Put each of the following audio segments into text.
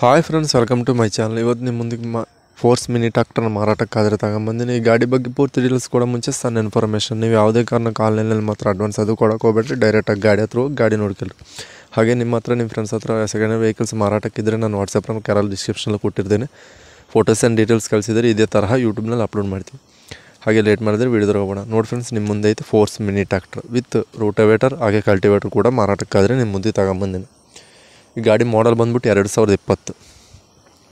hi friends welcome to my channel ಇವತ್ತು ನಿಮ್ಮ ಮುಂದಿಗೆ ಮ ಫೋರ್ಸ್ ಮಿನಿ ಟ್ರ್ಯಾಕ್ಟರ್ನ ಮಾರಾಟಕ್ಕಾದರೆ ತಗೊಂಬಂದಿನಿ ಈ ಗಾಡಿ ಬಗ್ಗೆ ಪೂರ್ತಿ ಡೀಟೇಲ್ಸ್ ಕೂಡ ಮುಂಚೆ ಸಣ್ಣ ಇನ್ಫಾರ್ಮೇಷನ್ ನೀವು ಯಾವುದೇ ಕಾರಣ ಆನ್ಲೈನಲ್ಲಿ ಮಾತ್ರ ಅಡ್ವಾನ್ಸ್ ಅದು ಕೊಡೋಕೆ ಹೋಗ್ಬೇಡ್ರಿ ಡೈರೆಕ್ಟಾಗಿ ಗಾಡಿ ಹತ್ರ ಹೋಗಿ ಗಾಡಿ ನೋಡ್ಕೊಳ್ಳಿ ಹಾಗೆ ನಿಮ್ಮ ಹತ್ರ ನಿಮ್ಮ ಫ್ರೆಂಡ್ಸ್ ಹತ್ರ ಸೆಕೆಂಡ್ ವೆಹಿಕಲ್ಸ್ ಮಾರಾಟಕ್ಕಿದ್ರೆ ನಾನು ನಮ್ಮ ಕ್ಯಾರಲ್ ಡಿಸ್ಕ್ರಿಪ್ಷನಲ್ಲಿ ಕೊಟ್ಟಿರ್ತೇನೆ ಫೋಟೋಸ್ ಆ್ಯಂಡ್ ಡೀಟೇಲ್ಸ್ ಕಳಿಸಿದರೆ ಇದೇ ತರಹ ಯೂಟ್ಯೂಬ್ನಲ್ಲಿ ಅಪ್ಲೋಡ್ ಮಾಡ್ತೀವಿ ಹಾಗೆ ಲೇಟ್ ಮಾಡಿದರೆ ವಿಡಿದ್ರೆ ಹೋಗೋಣ ನೋಡಿ ಫ್ರೆಂಡ್ಸ್ ನಿಮ್ಮ ಮುಂದೆ ಐತೆ Force mini tractor with rotavator ಹಾಗೆ ಕಲ್ಟಿವೇಟರ್ ಕೂಡ ಮಾರಾಟಕ್ಕಾದರೆ ನಿಮ್ಮ ಮುಂದೆ ತಗೊಂಬಂದಿನಿ ಈ ಗಾಡಿ ಮಾಡಲ್ ಬಂದ್ಬಿಟ್ಟು ಎರಡು ಸಾವಿರದ ಇಪ್ಪತ್ತು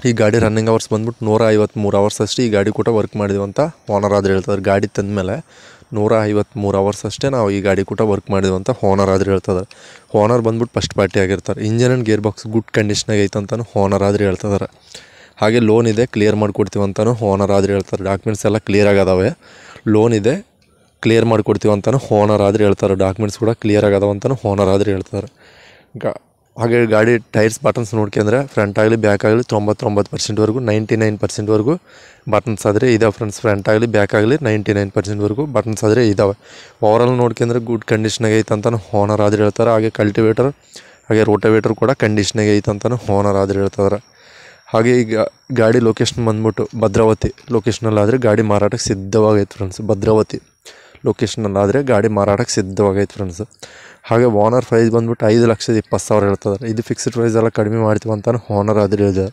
ಈ ಗಾಡಿ ರನ್ನಿಂಗ್ ಅವರ್ಸ್ ಬಂದ್ಬಿಟ್ಟು ನೂರ ಐವತ್ತ್ಮೂರು ಅವರ್ಸ್ ಅಷ್ಟೇ ಈ ಗಾಡಿ ಕೂಡ ವರ್ಕ್ ಮಾಡಿದ್ವಿ ಅಂತ ಓನರ್ ಆದ್ರೆ ಹೇಳ್ತಾರೆ ಗಾಡಿ ತಂದ ಮೇಲೆ ನೂರ ಐವತ್ತ್ಮೂರು ಅವರ್ಸ್ ಅಷ್ಟೇ ನಾವು ಈ ಗಾಡಿ ಕೂಡ ವರ್ಕ್ ಮಾಡಿದ್ವಿ ಅಂತ ಓನರ್ ಆದ್ರೆ ಹೇಳ್ತದ ಓನರ್ ಬಂದ್ಬಿಟ್ಟು ಫಸ್ಟ್ ಪಾರ್ಟಿ ಆಗಿರ್ತಾರೆ engine and gear box good ಕಂಡೀಷನಾಗ ಐತಂತಲೂ ಓನರ್ ಆದ್ರೆ ಹೇಳ್ತಿದ್ದಾರೆ ಹಾಗೆ ಲೋನ್ ಇದೆ ಕ್ಲಿಯರ್ ಮಾಡಿಕೊಡ್ತೀವಿ ಅಂತಲೂ ಓನರ್ ಆದ್ರೆ ಹೇಳ್ತಾರೆ ಡಾಕ್ಯುಮೆಂಟ್ಸ್ ಎಲ್ಲ ಕ್ಲಿಯರ್ ಆಗದಾವೆ ಲೋನ್ ಇದೆ ಕ್ಲಿಯರ್ ಮಾಡಿಕೊಡ್ತೀವಿ ಅಂತಲೂ ಓನರ್ ಆದ್ರೆ ಹೇಳ್ತಾರೆ ಡಾಕ್ಯುಮೆಂಟ್ಸ್ ಕೂಡ ಕ್ಲಿಯರ್ ಆಗಿದಾವೆ ಅಂತಲೂ ಓನರ್ ಆದ್ರೆ ಹೇಳ್ತಾರೆ ಗಾ ಹಾಗೆ ಗಾಡಿ ಟೈರ್ಸ್ ಬಟನ್ಸ್ ನೋಡ್ಕೊಂಡ್ರೆ ಫ್ರಂಟ್ ಆಗಲಿ ಬ್ಯಾಕ್ ಆಗಲಿ ತೊಂಬತ್ತೊಂಬತ್ತು ಪರ್ಸೆಂಟ್ವರೆಗೂ ನೈಂಟಿ ನೈನ್ ಪರ್ಸೆಂಟ್ವರೆಗೂ ಬಟನ್ಸ್ ಆದರೆ ಇದಾವೆ ಫ್ರೆಂಡ್ಸ್ ಫ್ರಂಟ್ ಆಗಲಿ ಬ್ಯಾಕ್ ಆಗಲಿ ನೈಂಟಿ ನೈನ್ ಪರ್ಸೆಂಟ್ವರೆಗೂ ಬಟನ್ಸ್ ಆದರೆ ಇದಾವೆ ಓವರಲ್ ನೋಡ್ಕೊಂಡ್ರೆ ಗುಡ್ ಕಂಡೀಷನಾಗೆ ಐತೆ ಅಂತಲೂ ಹೋನರ್ ಆದ್ರೆ ಹೇಳ್ತಾರೆ ಹಾಗೆ ಕಲ್ಟಿವೇಟರ್ ಹಾಗೆ ರೋಟವೇಟರ್ ಕೂಡ ಕಂಡೀಷನಾಗೆ ಐತೆ ಅಂತಲೂ ಹೋನರ್ ಆದ್ರೆ ಹೇಳ್ತಾರೆ ಹಾಗೆ ಈಗ ಗಾಡಿ ಲೊಕೇಶನ್ ಬಂದ್ಬಿಟ್ಟು ಭದ್ರಾವತಿ ಲೊಕೇಶನಲ್ಲಾದರೆ ಗಾಡಿ ಮಾರಾಟಕ್ಕೆ ಸಿದ್ಧವಾಗೈತೆ ಫ್ರೆಂಡ್ಸ್ ಭದ್ರಾವತಿ ಆದರೆ ಗಾಡಿ ಮಾರಾಟಕ್ಕೆ ಸಿದ್ಧವಾಗೈತೆ ಫ್ರೆಂಡ್ಸು ಹಾಗೆ ಓನರ್ ಪ್ರೈಸ್ ಬಂದ್ಬಿಟ್ಟು ಐದು ಲಕ್ಷದ ಇಪ್ಪತ್ತು ಸಾವಿರ ಹೇಳ್ತದೆ ಇದು ಫಿಕ್ಸ್ಡ್ ಪ್ರೈಸ್ ಎಲ್ಲ ಕಡಿಮೆ ಮಾಡ್ತೀವಿ ಅಂತಾನೆ ಓನರ್ ಆದ್ರೆ ಹೇಳಿದೆ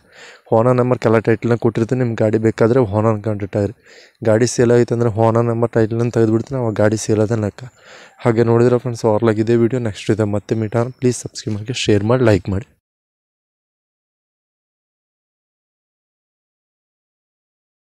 ಓನರ್ ನಂಬರ್ ಕೆಲ ಟೈಟ್ಲನ್ನ ಕೊಟ್ಟಿರ್ತೀನಿ ನಿಮ್ಮ ಗಾಡಿ ಬೇಕಾದರೆ ಓನರ್ ಕಾಂಟ್ಯಾಕ್ಟ್ ಗಾಡಿ ಸೇಲ್ ಆಗಿತ್ತು ಅಂದರೆ ಹೋನರ್ ನಂಬರ್ ತೆಗೆದು ತೆಗೆದುಬಿಡ್ತೀನಿ ಅವಾಗ ಗಾಡಿ ಸೇಲ್ ಅದೇ ಲೆಕ್ಕ ಹಾಗೆ ನೋಡಿದ್ರೆ ಫ್ರೆಂಡ್ಸ್ ಅವ್ರಲಾಗಿದೆ ವೀಡಿಯೋ ನೆಕ್ಸ್ಟ್ ಇದೆ ಮತ್ತೆ ಮೀಟಾನ ಪ್ಲೀಸ್ ಸಬ್ಸ್ಕ್ರೈಬ್ ಮಾಡಿ ಶೇರ್ ಮಾಡಿ ಲೈಕ್ ಮಾಡಿ